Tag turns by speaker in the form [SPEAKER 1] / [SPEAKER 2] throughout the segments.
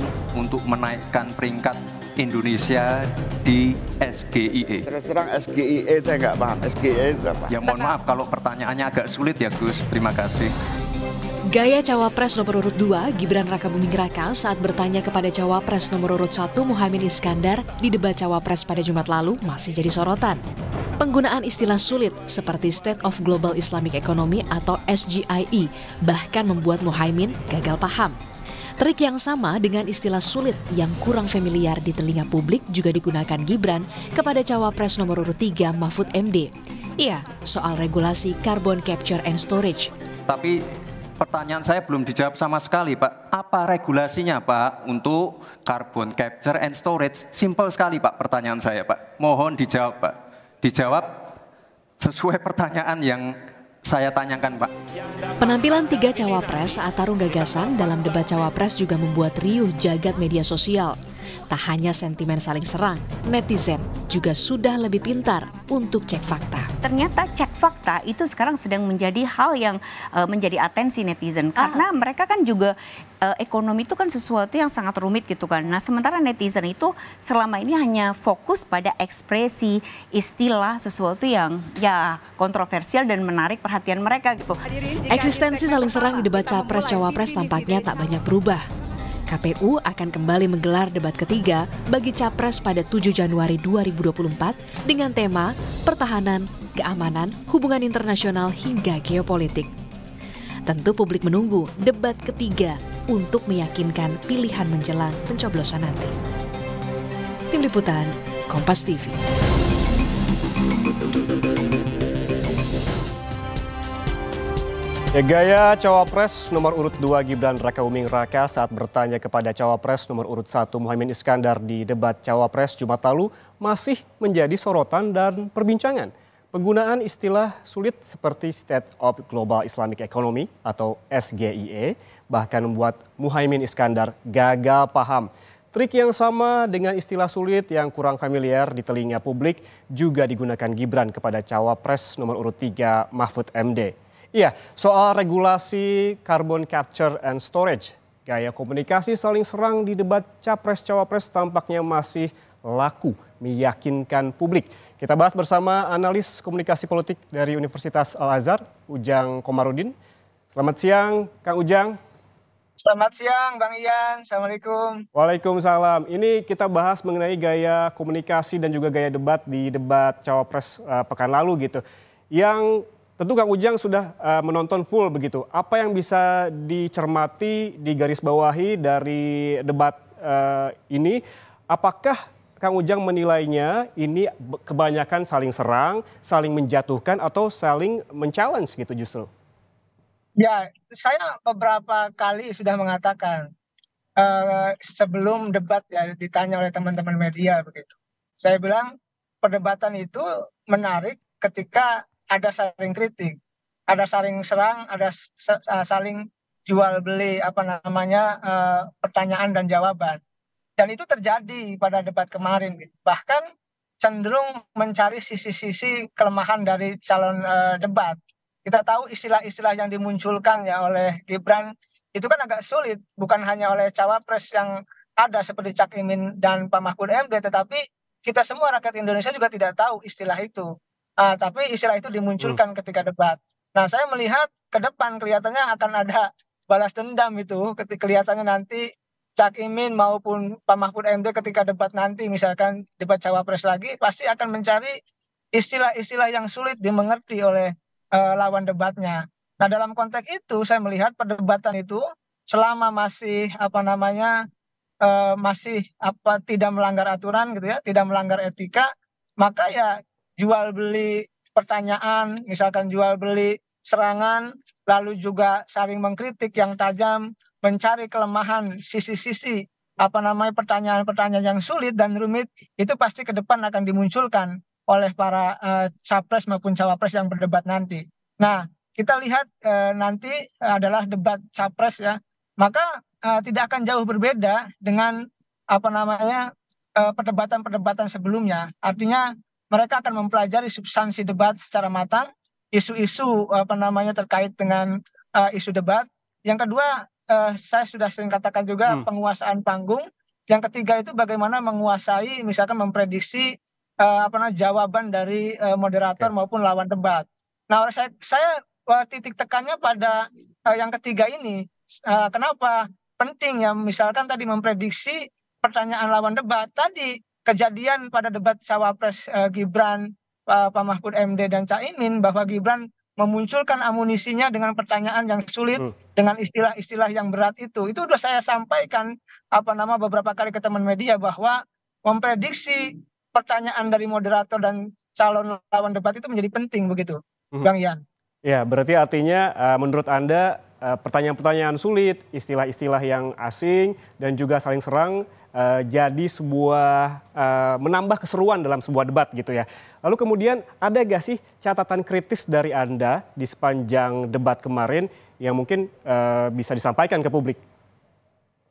[SPEAKER 1] lain untuk menaikkan peringkat Indonesia di SGIE. Terus terang SGIE saya nggak paham. SGIE apa? Ya mohon maaf kalau pertanyaannya agak sulit ya Gus. Terima kasih.
[SPEAKER 2] Gaya cawapres nomor urut 2 Gibran Raka Buming Raka saat bertanya kepada cawapres nomor urut 1 Muhammad Iskandar di debat cawapres pada Jumat lalu masih jadi sorotan. Penggunaan istilah sulit seperti State of Global Islamic Economy atau SGIE bahkan membuat Muhaimin gagal paham. Trik yang sama dengan istilah sulit yang kurang familiar di telinga publik juga digunakan Gibran kepada cawapres nomor urut 3 Mahfud MD. Iya, soal regulasi carbon capture and storage.
[SPEAKER 1] Tapi pertanyaan saya belum dijawab sama sekali, Pak. Apa regulasinya, Pak, untuk carbon capture and storage? Simple sekali, Pak, pertanyaan saya, Pak. Mohon dijawab, Pak. Dijawab sesuai pertanyaan yang saya tanyakan Pak.
[SPEAKER 2] Penampilan tiga cawapres saat tarung gagasan dalam debat cawapres juga membuat riuh jagat media sosial. Tak hanya sentimen saling serang, netizen juga sudah lebih pintar untuk cek fakta. Ternyata cek fakta itu sekarang sedang menjadi hal yang uh, menjadi atensi netizen ah. karena mereka kan juga uh, ekonomi itu kan sesuatu yang sangat rumit gitu kan. Nah, sementara netizen itu selama ini hanya fokus pada ekspresi, istilah sesuatu yang ya kontroversial dan menarik perhatian mereka gitu. Eksistensi saling serang di debat capres cawapres tampaknya tak banyak berubah. KPU akan kembali menggelar debat ketiga bagi capres pada 7 Januari 2024 dengan tema pertahanan, keamanan, hubungan internasional hingga geopolitik. Tentu publik menunggu debat ketiga untuk meyakinkan pilihan menjelang pencoblosan nanti. Tim Liputan, Kompas TV.
[SPEAKER 1] Ya, gaya cawapres nomor urut 2 Gibran Raka Uming Raka saat bertanya kepada cawapres nomor urut 1 Muhammad Iskandar di debat cawapres Jumat lalu masih menjadi sorotan dan perbincangan. Penggunaan istilah sulit seperti State of Global Islamic Economy atau SGIE bahkan membuat Muhaymin Iskandar gagal paham. Trik yang sama dengan istilah sulit yang kurang familiar di telinga publik juga digunakan Gibran kepada cawapres nomor urut 3 Mahfud MD. Iya, soal regulasi carbon capture and storage, gaya komunikasi saling serang di debat capres-cawapres tampaknya masih laku meyakinkan publik. Kita bahas bersama analis komunikasi politik dari Universitas Al-Azhar, Ujang Komarudin. Selamat siang, Kang Ujang.
[SPEAKER 3] Selamat siang, Bang Ian. Assalamualaikum.
[SPEAKER 1] Waalaikumsalam. Ini kita bahas mengenai gaya komunikasi dan juga gaya debat di debat cawapres uh, pekan lalu gitu. Yang Tentu Kang Ujang sudah uh, menonton full begitu. Apa yang bisa dicermati, digarisbawahi dari debat uh, ini? Apakah Kang Ujang menilainya ini kebanyakan saling serang, saling menjatuhkan atau saling men-challenge gitu justru?
[SPEAKER 3] Ya, saya beberapa kali sudah mengatakan uh, sebelum debat ya ditanya oleh teman-teman media begitu. Saya bilang perdebatan itu menarik ketika ada saling kritik, ada saling serang, ada saling jual beli apa namanya eh, pertanyaan dan jawaban. Dan itu terjadi pada debat kemarin. Gitu. Bahkan cenderung mencari sisi-sisi kelemahan dari calon eh, debat. Kita tahu istilah-istilah yang dimunculkan ya oleh Gibran itu kan agak sulit, bukan hanya oleh cawapres yang ada seperti Cak Imin dan Pak Mahfud MD, tetapi kita semua rakyat Indonesia juga tidak tahu istilah itu. Ah, tapi istilah itu dimunculkan hmm. ketika debat nah saya melihat ke depan kelihatannya akan ada balas dendam itu ketika kelihatannya nanti Cak Imin maupun Pak Mahfud MD ketika debat nanti misalkan debat cawapres lagi pasti akan mencari istilah-istilah yang sulit dimengerti oleh uh, lawan debatnya. Nah dalam konteks itu saya melihat perdebatan itu selama masih apa namanya uh, masih apa tidak melanggar aturan gitu ya, tidak melanggar etika, maka ya jual beli pertanyaan, misalkan jual beli serangan, lalu juga saling mengkritik yang tajam, mencari kelemahan sisi-sisi apa namanya pertanyaan-pertanyaan yang sulit dan rumit itu pasti ke depan akan dimunculkan oleh para uh, capres maupun cawapres yang berdebat nanti. Nah, kita lihat uh, nanti adalah debat capres ya, maka uh, tidak akan jauh berbeda dengan apa namanya perdebatan-perdebatan uh, sebelumnya. Artinya mereka akan mempelajari substansi debat secara matang, isu-isu apa namanya terkait dengan uh, isu debat. Yang kedua, uh, saya sudah sering katakan juga hmm. penguasaan panggung. Yang ketiga itu bagaimana menguasai misalkan memprediksi uh, apa namanya jawaban dari uh, moderator okay. maupun lawan debat. Nah, oleh saya saya uh, titik tekannya pada uh, yang ketiga ini. Uh, kenapa penting ya misalkan tadi memprediksi pertanyaan lawan debat tadi kejadian pada debat cawapres uh, Gibran, uh, Pak Mahfud MD dan Caimin bahwa Gibran memunculkan amunisinya dengan pertanyaan yang sulit, hmm. dengan istilah-istilah yang berat itu. Itu sudah saya sampaikan apa nama beberapa kali ke teman media bahwa memprediksi pertanyaan dari moderator dan calon lawan debat itu menjadi penting begitu, hmm. Bang Ian?
[SPEAKER 1] Ya, berarti artinya uh, menurut Anda eh, pertanyaan-pertanyaan sulit, istilah-istilah yang asing dan juga saling serang Eh, jadi sebuah uh, menambah keseruan dalam sebuah debat gitu ya. Lalu kemudian ada gak sih catatan kritis dari Anda di sepanjang debat kemarin yang mungkin uh, bisa disampaikan ke publik?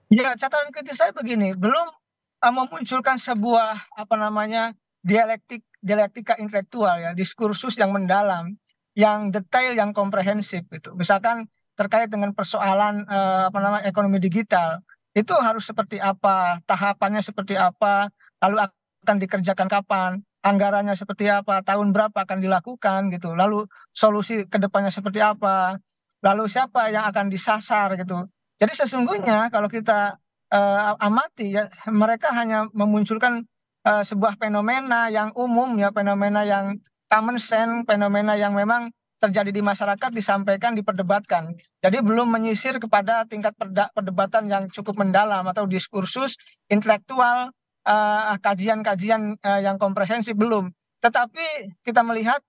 [SPEAKER 3] Ya, catatan kritis saya begini, belum uh, memunculkan sebuah apa namanya dialektik dialektika intelektual ya, diskursus yang mendalam, yang detail, yang komprehensif gitu. Misalkan terkait dengan persoalan uh, apa namanya ekonomi digital, itu harus seperti apa tahapannya seperti apa lalu akan dikerjakan kapan anggarannya seperti apa tahun berapa akan dilakukan gitu lalu solusi kedepannya seperti apa lalu siapa yang akan disasar gitu jadi sesungguhnya kalau kita uh, amati ya mereka hanya memunculkan uh, sebuah fenomena yang umum ya fenomena yang common sense fenomena yang memang terjadi di masyarakat disampaikan diperdebatkan. Jadi belum menyisir kepada tingkat perdebatan yang cukup mendalam atau diskursus intelektual eh, kajian-kajian eh, yang komprehensif belum. Tetapi kita melihat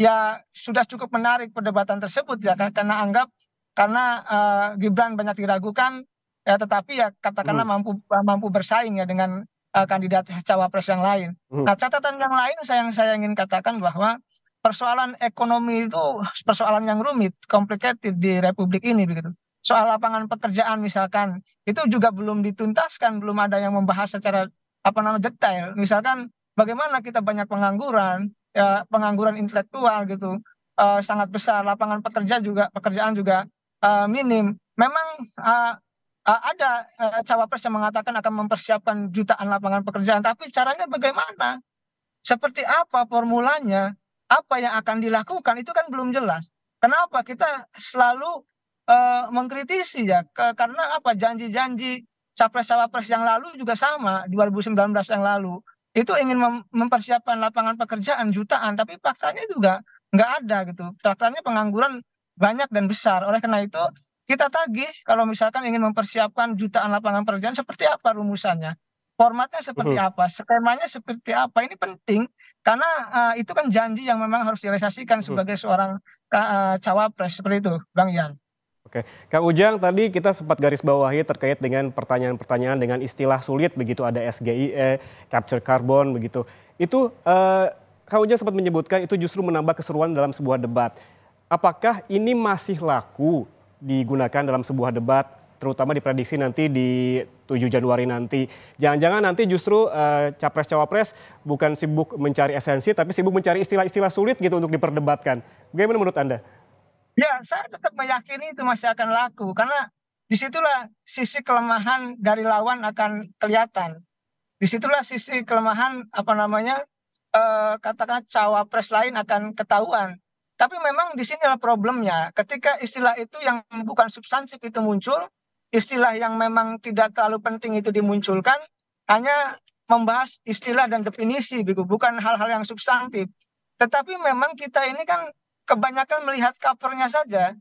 [SPEAKER 3] ya sudah cukup menarik perdebatan tersebut ya karena anggap karena eh, Gibran banyak diragukan ya tetapi ya katakanlah hmm. mampu mampu bersaing ya dengan kandidat cawapres yang lain. Hmm. Nah, catatan yang lain saya yang saya ingin katakan bahwa persoalan ekonomi itu persoalan yang rumit, complicated di republik ini begitu. Soal lapangan pekerjaan misalkan itu juga belum dituntaskan, belum ada yang membahas secara apa namanya detail. Misalkan bagaimana kita banyak pengangguran, ya, pengangguran intelektual gitu uh, sangat besar, lapangan pekerja juga pekerjaan juga uh, minim. Memang uh, uh, ada uh, cawapres yang mengatakan akan mempersiapkan jutaan lapangan pekerjaan, tapi caranya bagaimana? Seperti apa formulanya? apa yang akan dilakukan itu kan belum jelas. Kenapa kita selalu uh, mengkritisi ya? Ke, karena apa? Janji-janji capres-cawapres yang lalu juga sama 2019 yang lalu itu ingin mem mempersiapkan lapangan pekerjaan jutaan, tapi faktanya juga nggak ada gitu. Faktanya pengangguran banyak dan besar. Oleh karena itu kita tagih kalau misalkan ingin mempersiapkan jutaan lapangan pekerjaan seperti apa rumusannya formatnya seperti mhm. apa, skemanya seperti apa. Ini penting karena uh, itu kan janji yang memang harus direalisasikan mhm. sebagai seorang uh, cawapres seperti itu, Bang Ian.
[SPEAKER 1] Oke, Kak Ujang tadi kita sempat garis bawahi terkait dengan pertanyaan-pertanyaan dengan istilah sulit begitu ada SGIE, capture carbon begitu. Itu uh, Kak Ujang sempat menyebutkan itu justru menambah keseruan dalam sebuah debat. Apakah ini masih laku digunakan dalam sebuah debat terutama diprediksi nanti di 7 Januari nanti. Jangan-jangan nanti justru uh, capres-cawapres bukan sibuk mencari esensi, tapi sibuk mencari istilah-istilah sulit gitu untuk diperdebatkan. Bagaimana menurut Anda?
[SPEAKER 3] Ya, saya tetap meyakini itu masih akan laku, karena disitulah sisi kelemahan dari lawan akan kelihatan. Disitulah sisi kelemahan, apa namanya, uh, katakan cawapres lain akan ketahuan. Tapi memang di sinilah problemnya. Ketika istilah itu yang bukan substansif itu muncul, istilah yang memang tidak terlalu penting itu dimunculkan hanya membahas istilah dan definisi bukan hal hal yang substantif tetapi memang kita ini kan kebanyakan melihat covernya saja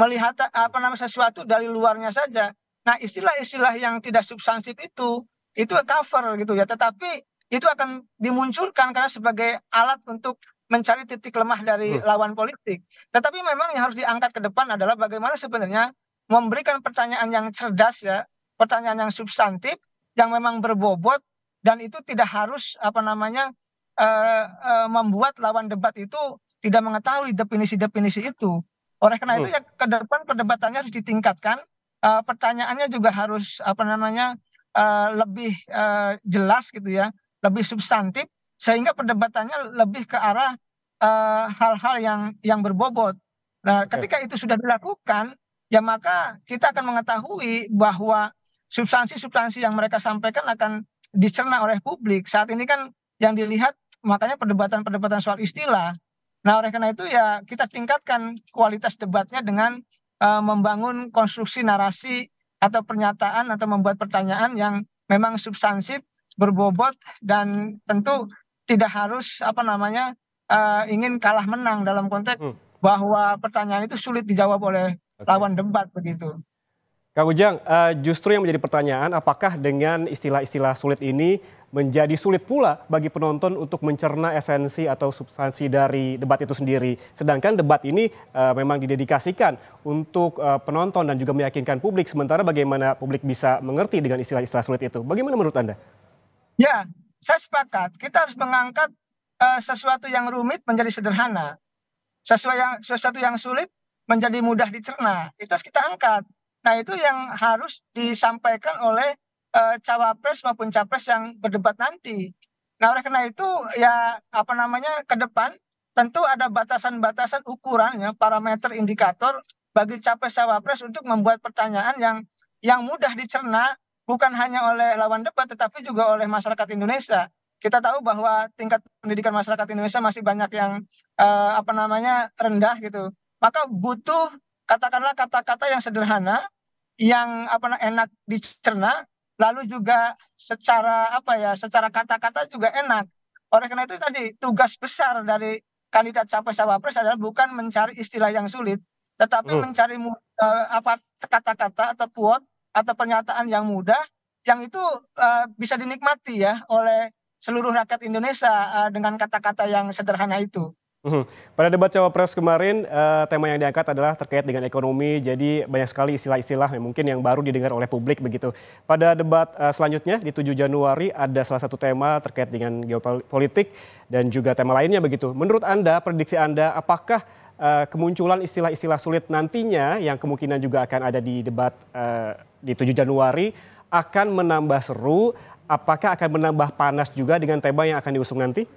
[SPEAKER 3] melihat apa namanya sesuatu dari luarnya saja nah istilah-istilah yang tidak substantif itu itu cover gitu ya tetapi itu akan dimunculkan karena sebagai alat untuk mencari titik lemah dari hmm. lawan politik. Tetapi memang yang harus diangkat ke depan adalah bagaimana sebenarnya memberikan pertanyaan yang cerdas ya pertanyaan yang substantif yang memang berbobot dan itu tidak harus apa namanya eh, eh, membuat lawan debat itu tidak mengetahui definisi-definisi itu. Oleh karena itu ya ke depan perdebatannya harus ditingkatkan, e, pertanyaannya juga harus apa namanya e, lebih e, jelas gitu ya, lebih substantif sehingga perdebatannya lebih ke arah hal-hal e, yang yang berbobot. Nah, ketika itu sudah dilakukan, ya maka kita akan mengetahui bahwa substansi substansi yang mereka sampaikan akan dicerna oleh publik. Saat ini kan yang dilihat makanya perdebatan-perdebatan soal istilah. Nah oleh karena itu ya kita tingkatkan kualitas debatnya dengan uh, membangun konstruksi narasi atau pernyataan atau membuat pertanyaan yang memang substansif, berbobot dan tentu tidak harus apa namanya uh, ingin kalah menang dalam konteks hmm. bahwa pertanyaan itu sulit dijawab oleh lawan debat begitu.
[SPEAKER 1] Kang Ujang, uh, justru yang menjadi pertanyaan apakah dengan istilah-istilah sulit ini menjadi sulit pula bagi penonton untuk mencerna esensi atau substansi dari debat itu sendiri. Sedangkan debat ini uh, memang didedikasikan untuk uh, penonton dan juga meyakinkan publik. Sementara bagaimana publik bisa mengerti dengan istilah-istilah sulit itu? Bagaimana menurut Anda?
[SPEAKER 3] Ya, saya sepakat. Kita harus mengangkat uh, sesuatu yang rumit menjadi sederhana. Sesuatu yang, sesuatu yang sulit menjadi mudah dicerna itu harus kita angkat nah itu yang harus disampaikan oleh eh, cawapres maupun capres yang berdebat nanti nah oleh karena itu ya apa namanya ke depan tentu ada batasan-batasan ukuran ya parameter indikator bagi capres cawapres untuk membuat pertanyaan yang yang mudah dicerna bukan hanya oleh lawan debat tetapi juga oleh masyarakat Indonesia. Kita tahu bahwa tingkat pendidikan masyarakat Indonesia masih banyak yang eh, apa namanya rendah gitu maka butuh katakanlah kata-kata yang sederhana yang apa enak dicerna lalu juga secara apa ya secara kata-kata juga enak oleh karena itu tadi tugas besar dari kandidat capres cawapres adalah bukan mencari istilah yang sulit tetapi hmm. mencari uh, apa kata-kata atau puot atau pernyataan yang mudah yang itu uh, bisa dinikmati ya oleh seluruh rakyat Indonesia uh, dengan kata-kata yang sederhana itu
[SPEAKER 1] Mhm. Pada debat cawapres kemarin, eh, tema yang diangkat adalah terkait dengan ekonomi. Jadi banyak sekali istilah-istilah yang mungkin yang baru didengar oleh publik begitu. Pada debat eh, selanjutnya di 7 Januari ada salah satu tema terkait dengan geopolitik dan juga tema lainnya begitu. Menurut Anda, prediksi Anda, apakah eh, kemunculan istilah-istilah sulit nantinya yang kemungkinan juga akan ada di debat di 7 Januari akan menambah seru? Apakah akan menambah panas juga dengan tema yang akan diusung nanti?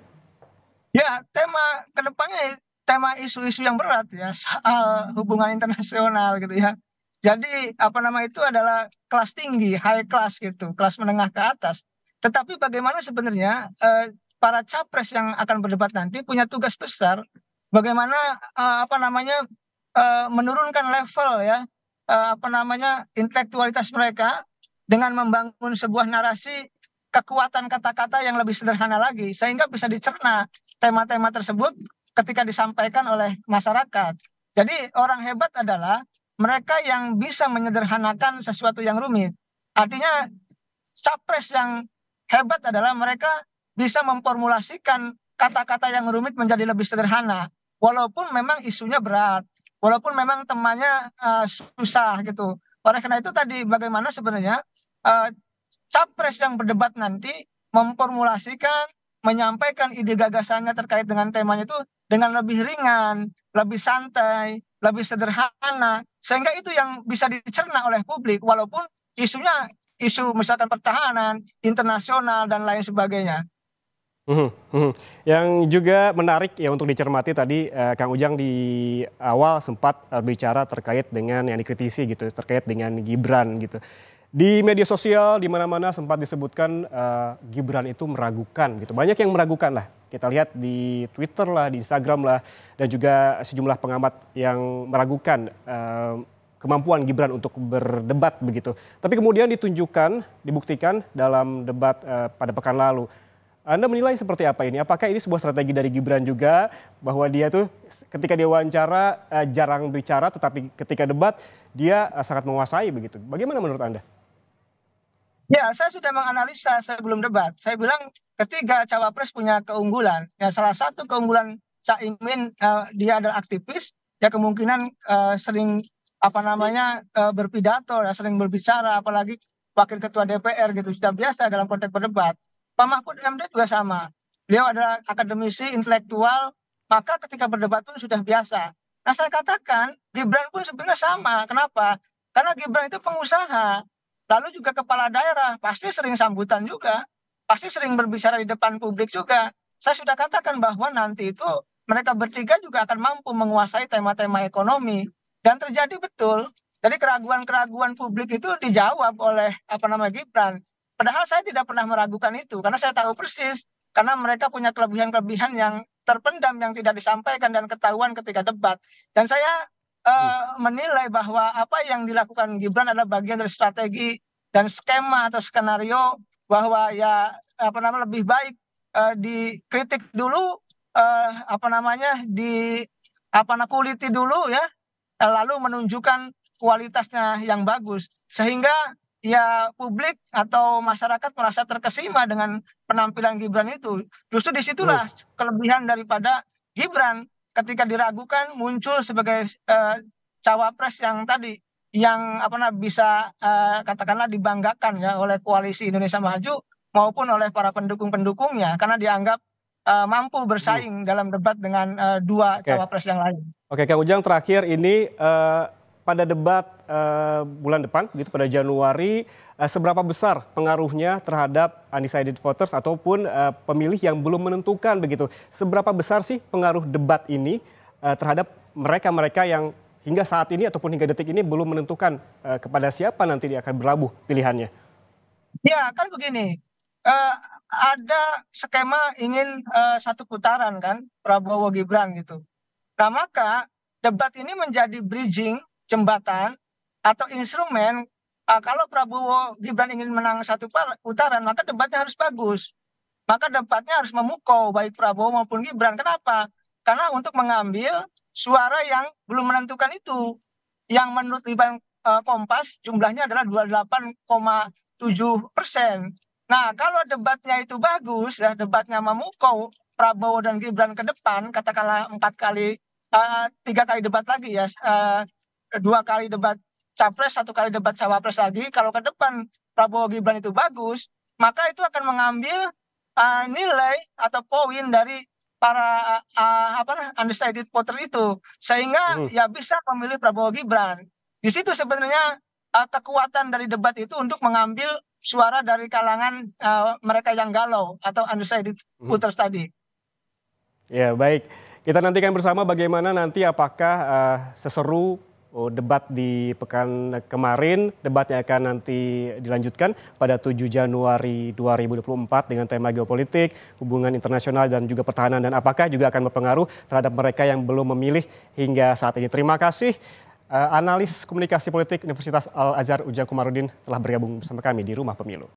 [SPEAKER 3] ya tema kedepannya tema isu-isu yang berat ya soal hubungan internasional gitu ya jadi apa nama itu adalah kelas tinggi high class gitu kelas menengah ke atas tetapi bagaimana sebenarnya eh, para capres yang akan berdebat nanti punya tugas besar bagaimana eh, apa namanya eh, menurunkan level ya eh, apa namanya intelektualitas mereka dengan membangun sebuah narasi kekuatan kata-kata yang lebih sederhana lagi sehingga bisa dicerna tema-tema tersebut ketika disampaikan oleh masyarakat. Jadi orang hebat adalah mereka yang bisa menyederhanakan sesuatu yang rumit. Artinya capres yang hebat adalah mereka bisa memformulasikan kata-kata yang rumit menjadi lebih sederhana. Walaupun memang isunya berat, walaupun memang temannya uh, susah gitu. Oleh karena itu tadi bagaimana sebenarnya uh, capres yang berdebat nanti memformulasikan, menyampaikan ide gagasannya terkait dengan temanya itu dengan lebih ringan, lebih santai, lebih sederhana, sehingga itu yang bisa dicerna oleh publik, walaupun isunya isu misalkan pertahanan, internasional, dan lain sebagainya.
[SPEAKER 1] Hmm, hmm. Yang juga menarik ya untuk dicermati tadi eh, Kang Ujang di awal sempat berbicara eh, terkait dengan yang dikritisi gitu terkait dengan Gibran gitu. Di media sosial di mana-mana sempat disebutkan uh, Gibran itu meragukan gitu. Banyak yang meragukan lah. Kita lihat di Twitter lah, di Instagram lah, dan juga sejumlah pengamat yang meragukan uh, kemampuan Gibran untuk berdebat begitu. Tapi kemudian ditunjukkan, dibuktikan dalam debat uh, pada pekan lalu. Anda menilai seperti apa ini? Apakah ini sebuah strategi dari Gibran juga bahwa dia tuh ketika dia wawancara uh, jarang bicara, tetapi ketika debat dia uh, sangat menguasai begitu. Bagaimana menurut Anda?
[SPEAKER 3] ya saya sudah menganalisa sebelum debat saya bilang ketiga cawapres punya keunggulan ya salah satu keunggulan caimin eh, dia adalah aktivis ya kemungkinan eh, sering apa namanya eh, berpidato ya sering berbicara apalagi wakil ketua DPR gitu sudah biasa dalam konteks berdebat Pak Mahfud MD juga sama Dia adalah akademisi intelektual maka ketika berdebat pun sudah biasa nah saya katakan Gibran pun sebenarnya sama kenapa karena Gibran itu pengusaha lalu juga kepala daerah pasti sering sambutan juga pasti sering berbicara di depan publik juga saya sudah katakan bahwa nanti itu mereka bertiga juga akan mampu menguasai tema-tema ekonomi dan terjadi betul jadi keraguan-keraguan publik itu dijawab oleh apa nama Gibran padahal saya tidak pernah meragukan itu karena saya tahu persis karena mereka punya kelebihan-kelebihan yang terpendam yang tidak disampaikan dan ketahuan ketika debat dan saya Hmm. Eh, menilai bahwa apa yang dilakukan gibran adalah bagian dari strategi dan skema atau skenario bahwa ya apa namanya lebih baik eh, dikritik dulu eh, apa namanya di apa namanya kuliti dulu ya lalu menunjukkan kualitasnya yang bagus sehingga ya publik atau masyarakat merasa terkesima dengan penampilan Gibran itu. Justru disitulah oh. kelebihan daripada Gibran ketika diragukan muncul sebagai eh, cawapres yang tadi yang apa bisa eh, katakanlah dibanggakan ya oleh koalisi Indonesia Maju maupun oleh para pendukung pendukungnya karena dianggap uh, mampu bersaing hmm. dalam debat dengan uh, dua okay. cawapres yang lain.
[SPEAKER 1] Oke, okay, Kang Ujang terakhir ini uh, pada debat uh, bulan depan, gitu pada Januari Eh, seberapa besar pengaruhnya terhadap undecided voters ataupun uh, pemilih yang belum menentukan begitu. Seberapa besar sih pengaruh debat ini uh, terhadap mereka-mereka yang hingga saat ini ataupun hingga detik ini belum menentukan uh, kepada siapa nanti dia akan berlabuh pilihannya?
[SPEAKER 3] Ya kan begini, uh, ada skema ingin uh, satu putaran kan Prabowo Gibran gitu. Nah maka debat ini menjadi bridging jembatan atau instrumen Ah, kalau prabowo gibran ingin menang satu putaran maka debatnya harus bagus maka debatnya harus memukau baik prabowo maupun gibran kenapa karena untuk mengambil suara yang belum menentukan itu yang menurut Liban uh, eh, Kompas jumlahnya adalah 28,7 persen. Nah kalau debatnya itu bagus, ya, debatnya memukau Prabowo dan Gibran ke depan, katakanlah empat kali, uh, tiga kali debat lagi ya, uh, dua kali debat capres satu kali debat cawapres lagi kalau ke depan Prabowo Gibran itu bagus maka itu akan mengambil uh, nilai atau poin dari para uh, apa undecided voter itu sehingga hmm. ya bisa memilih Prabowo Gibran di situ sebenarnya uh, kekuatan dari debat itu untuk mengambil suara dari kalangan uh, mereka yang galau atau undecided hmm. voters tadi
[SPEAKER 1] ya baik kita nantikan bersama bagaimana nanti apakah uh, seseru oh, debat di pekan kemarin, debat yang akan nanti dilanjutkan pada 7 Januari 2024 dengan tema geopolitik, hubungan internasional dan juga pertahanan dan apakah juga akan berpengaruh terhadap mereka yang belum memilih hingga saat ini. Terima kasih eh, analis komunikasi politik Universitas Al Azhar Ujang Komarudin telah bergabung bersama kami di Rumah Pemilu.